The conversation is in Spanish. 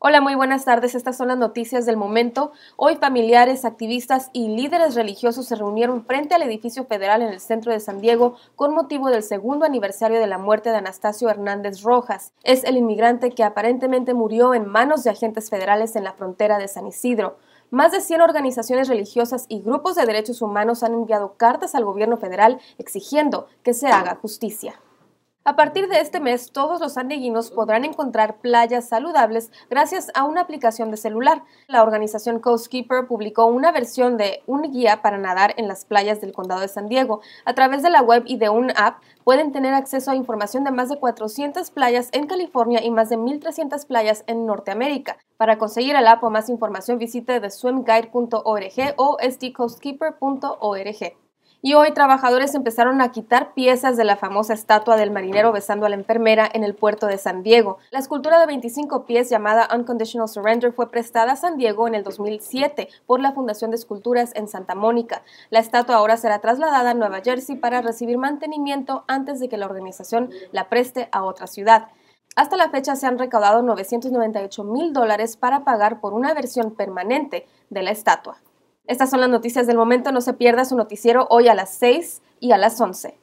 Hola, muy buenas tardes. Estas son las noticias del momento. Hoy familiares, activistas y líderes religiosos se reunieron frente al edificio federal en el centro de San Diego con motivo del segundo aniversario de la muerte de Anastasio Hernández Rojas. Es el inmigrante que aparentemente murió en manos de agentes federales en la frontera de San Isidro. Más de 100 organizaciones religiosas y grupos de derechos humanos han enviado cartas al gobierno federal exigiendo que se haga justicia. A partir de este mes, todos los andeguinos podrán encontrar playas saludables gracias a una aplicación de celular. La organización Coastkeeper publicó una versión de un guía para nadar en las playas del condado de San Diego. A través de la web y de un app pueden tener acceso a información de más de 400 playas en California y más de 1.300 playas en Norteamérica. Para conseguir el app o más información visite theswimguide.org o stcoastkeeper.org. Y hoy trabajadores empezaron a quitar piezas de la famosa estatua del marinero besando a la enfermera en el puerto de San Diego. La escultura de 25 pies llamada Unconditional Surrender fue prestada a San Diego en el 2007 por la Fundación de Esculturas en Santa Mónica. La estatua ahora será trasladada a Nueva Jersey para recibir mantenimiento antes de que la organización la preste a otra ciudad. Hasta la fecha se han recaudado 998 mil dólares para pagar por una versión permanente de la estatua. Estas son las noticias del momento. No se pierda su noticiero hoy a las 6 y a las 11.